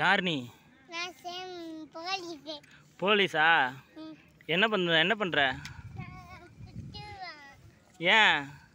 யார் நீ போலீஸா என்ன பண்ணுற என்ன பண்ற ஏன்